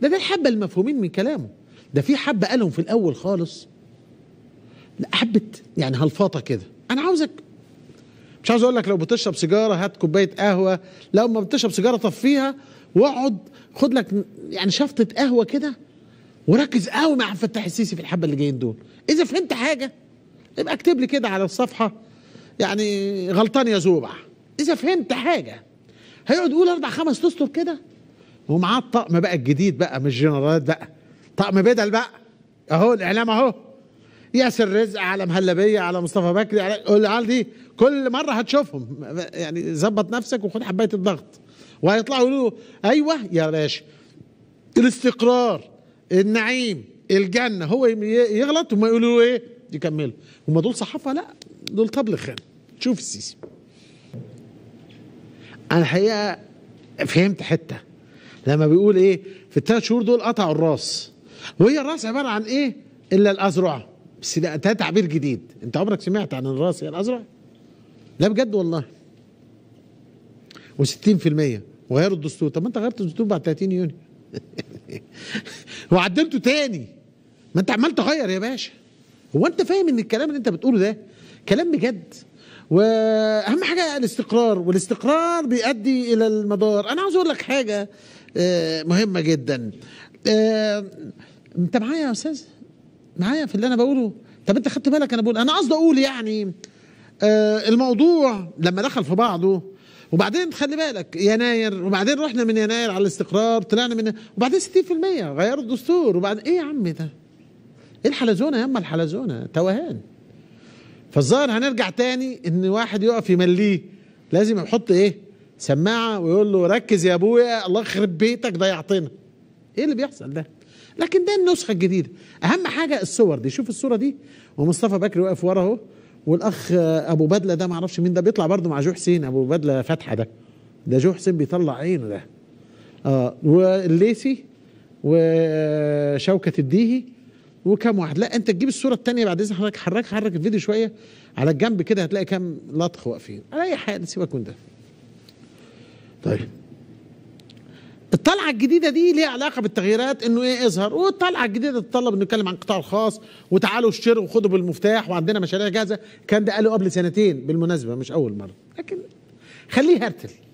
ده ده الحبة المفهومين من كلامه ده في حبة قالهم في الأول خالص لا حبة يعني هلفاطة كده أنا عاوزك مش عاوز أقول لك لو بتشرب سيجارة هات كوباية قهوة لو ما بتشرب سيجارة طفيها واقعد خد لك يعني شفطة قهوة كده وركز قوي مع عبد الفتاح السيسي في الحبة اللي جايين دول إذا فهمت حاجة يبقى اكتب لي كده على الصفحة يعني غلطان يا زوبع إذا فهمت حاجة هيقعد يقول أربع خمس تسطر كده ومعاه الطقم بقى الجديد بقى مش جنرالات بقى طقم بدل بقى اهو الاعلام اهو ياسر رزق على مهلبيه على مصطفى بكري على العيال دي كل مره هتشوفهم يعني ظبط نفسك وخد حبايه الضغط وهيطلعوا يقولوا ايوه يا باشا الاستقرار النعيم الجنه هو يغلط وما يقولوا ايه يكملوا هم دول صحافه لا دول طبل خان شوف السيسي انا الحقيقه فهمت حته لما بيقول ايه في الثلاث شهور دول قطعوا الراس وهي الراس عباره عن ايه الا الاذرع بس ده, ده تعبير جديد انت عمرك سمعت عن الراس هي الاذرع لا بجد والله و60% وغيروا الدستور طب ما انت غيرت الدستور بعد 30 يونيو وعدلته تاني ما انت عمال تغير يا باشا هو انت فاهم ان الكلام اللي انت بتقوله ده كلام بجد واهم حاجه الاستقرار والاستقرار بيؤدي الى المدار انا عاوز اقول لك حاجه آه، مهمه جدا آه، انت معايا يا استاذ معايا في اللي انا بقوله طب انت خدت بالك انا بقول انا قصدي اقول يعني آه، الموضوع لما دخل في بعضه وبعدين خلي بالك يناير وبعدين رحنا من يناير على الاستقرار طلعنا من وبعدين 60% غيروا الدستور وبعد ايه يا عم ده؟ ايه الحلزونه يا اما الحلزونه توهان فالظاهر هنرجع تاني ان واحد يقف يمليه لازم يحط ايه سماعه ويقول له ركز يا ابويا الله يخرب بيتك ضيعتنا ايه اللي بيحصل ده لكن ده النسخه الجديده اهم حاجه الصور دي شوف الصوره دي ومصطفى بكري واقف ورا اهو والاخ ابو بدله ده معرفش مين ده بيطلع برضه مع جو حسين ابو بدله فتحه ده ده جو حسين بيطلع عينه ده اه والليثي وشوكه الديهي وكام واحد لا انت تجيب الصوره الثانيه بعد اذن حضرتك حرك حرك الفيديو شويه على الجنب كده هتلاقي كام لطخ واقفين على اي حاجه سيبك من ده طيب الطلعه الجديده دي ليها علاقه بالتغييرات انه ايه اظهر والطلعه الجديده تتطلب انه نتكلم عن القطاع الخاص وتعالوا اشتروا وخدوا بالمفتاح وعندنا مشاريع جاهزه كان ده قاله قبل سنتين بالمناسبه مش اول مره لكن خليه هرتل